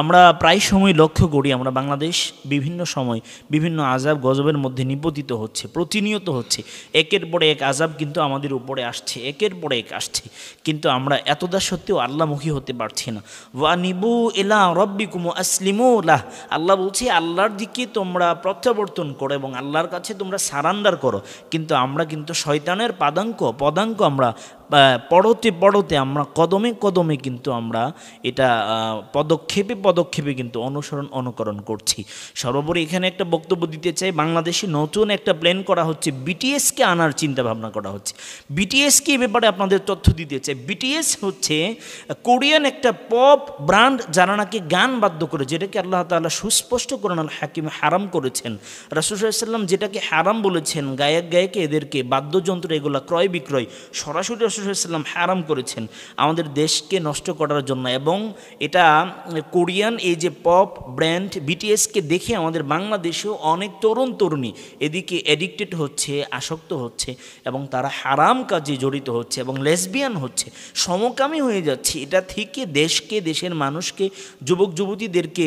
আমরা প্রায় সময় লক্ষ্য করি আমরা বাংলাদেশ বিভিন্ন সময় বিভিন্ন আজাব গজবের মধ্যে নিপতিত হচ্ছে প্রতিনিয়ত হচ্ছে একের পরে এক আজাব কিন্তু আমাদের উপরে আসছে একের পরে এক আসছে কিন্তু আমরা এতদা সত্ত্বেও আল্লাহমুখী হতে পারছি না ওয়া নিবু এলা রব্বিকুম আসলিমুল্লাহ আল্লাহ বলছি আল্লাহর দিকে তোমরা প্রত্যাবর্তন করো এবং আল্লাহর কাছে তোমরা সারান্ডার করো কিন্তু আমরা কিন্তু শয়তানের পাদাঙ্ক পদাঙ্ক আমরা পড়তে পড়তে আমরা কদমে কদমে কিন্তু আমরা এটা পদক্ষেপে পদক্ষেপে কিন্তু অনুসরণ অনুকরণ করছি সর্বোপরি এখানে একটা বক্তব্য দিতে চাই বাংলাদেশে নতুন একটা প্ল্যান করা হচ্ছে বিটিএসকে আনার চিন্তা ভাবনা করা হচ্ছে বিটিএসকে এ ব্যাপারে আপনাদের তথ্য দিতে চাই বিটিএস হচ্ছে কোরিয়ান একটা পপ ব্র্যান্ড যারা নাকি গান বাধ্য করে যেটাকে আল্লাহ তালা সুস্পষ্ট আল হাকিম হারাম করেছেন রাসুসাল্লাম যেটাকে হারাম বলেছেন গায়ক গায়কে এদেরকে বাদ্যযন্ত্র এগুলো ক্রয় বিক্রয় সরাসরি রসুলাম হারাম করেছেন আমাদের দেশকে নষ্ট করার জন্য এবং এটা কোরিয়ান এই যে পপ ব্র্যান্ড বিটিএসকে দেখে আমাদের বাংলাদেশেও অনেক তরুণ তরুণী এদিকে অ্যাডিক্টেড হচ্ছে আসক্ত হচ্ছে এবং তারা হারাম কাজে জড়িত হচ্ছে এবং লেসবিয়ান হচ্ছে সমকামী হয়ে যাচ্ছে এটা থেকে দেশকে দেশের মানুষকে যুবক যুবতীদেরকে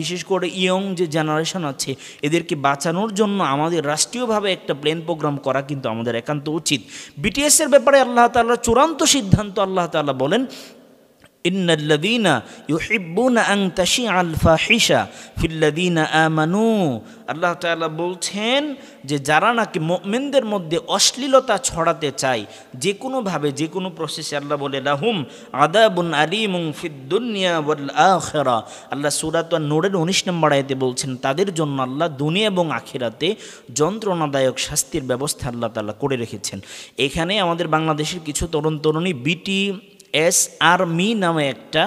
বিশেষ করে ইয়ং যে জেনারেশন আছে এদেরকে বাঁচানোর জন্য আমাদের রাষ্ট্রীয়ভাবে একটা প্ল্যান প্রোগ্রাম করা কিন্তু আমাদের একান্ত উচিত বিটিএসের ব্যাপারে আল্লাহ তালা ঘটনার চূড়ান্ত সিদ্ধান্ত আল্লাহ তালা বলেন ان الذين يحبون ان تشيع الفاحشه في الذين امنوا আল্লাহ তাআলা বলছেন যে যারা নাকি মুমিনদের মধ্যে অশ্লীলতা ছড়াতে চায় যে কোনো ভাবে যে কোনো প্রসেসে আল্লাহ বলে লাহুম আদাবুন আলিমুন ফিদ দুনিয়া ওয়াল আখিরা আল্লাহ সূরাত তো নূরের 19 নম্বর আয়াতে বলছেন তাদের জন্য আল্লাহ দুনিয়া এবং আখিরাতে যন্ত্রণাদায়ক শাস্তির ব্যবস্থা আল্লাহ তাআলা করে রেখেছেন এখানে আমাদের বাংলাদেশের কিছু তরুণ তরুণী বিটি এস আর্মি নামে একটা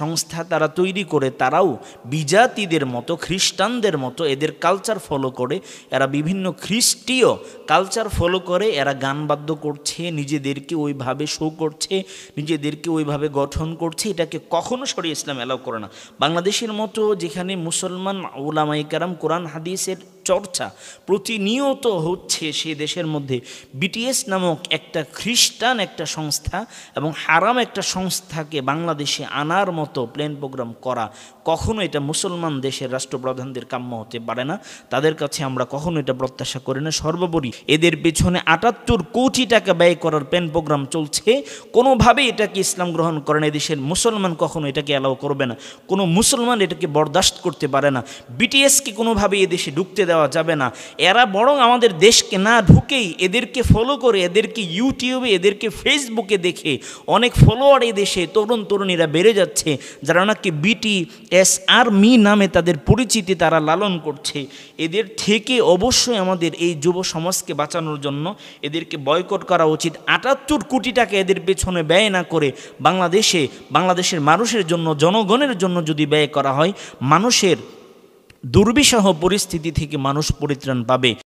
সংস্থা তারা তৈরি করে তারাও বিজাতিদের মতো খ্রিস্টানদের মতো এদের কালচার ফলো করে এরা বিভিন্ন খ্রিস্টীয় কালচার ফলো করে এরা গান বাদ্য করছে নিজেদেরকে ওইভাবে শো করছে নিজেদেরকে ওইভাবে গঠন করছে এটাকে কখনো সরি ইসলাম অ্যালাউ করে না বাংলাদেশের মতো যেখানে মুসলমান ওলামাইকারাম কোরআন হাদিসের চর্চা প্রতিনিয়ত হচ্ছে সে দেশের মধ্যে বিটিএস নামক একটা খ্রিস্টান একটা সংস্থা এবং হারাম একটা সংস্থাকে বাংলাদেশে আনার মতো প্লেন প্রোগ্রাম করা কখনো এটা মুসলমান দেশের রাষ্ট্রপ্রধানদের কাম্য হতে পারে না তাদের কাছে আমরা কখনো এটা প্রত্যাশা করি না সর্বোপরি এদের পেছনে আটাত্তর কোটি টাকা ব্যয় করার প্লেন প্রোগ্রাম চলছে কোনোভাবে এটাকে ইসলাম গ্রহণ করে না দেশের মুসলমান কখনো এটাকে অ্যালাউ করবে না কোনো মুসলমান এটাকে বরদাস্ত করতে পারে না বিটিএসকে কোনোভাবে এদেশে ঢুকতে দেওয়া যাবে না এরা বরং আমাদের দেশকে না ঢুকেই এদেরকে ফলো করে এদেরকে ইউটিউবে এদেরকে ফেসবুকে দেখে অনেক ফলোয়ার এদেশে তরুণ তরুণীরা বেড়ে যাচ্ছে যাচ্ছে যারা নাকি বিটি এস আর মি নামে তাদের পরিচিতি তারা লালন করছে এদের থেকে অবশ্যই আমাদের এই যুব সমাজকে বাঁচানোর জন্য এদেরকে বয়কট করা উচিত আটাত্তর কোটি টাকা এদের পেছনে ব্যয় না করে বাংলাদেশে বাংলাদেশের মানুষের জন্য জনগণের জন্য যদি ব্যয় করা হয় মানুষের দুর্বিশহ পরিস্থিতি থেকে মানুষ পরিত্রাণ পাবে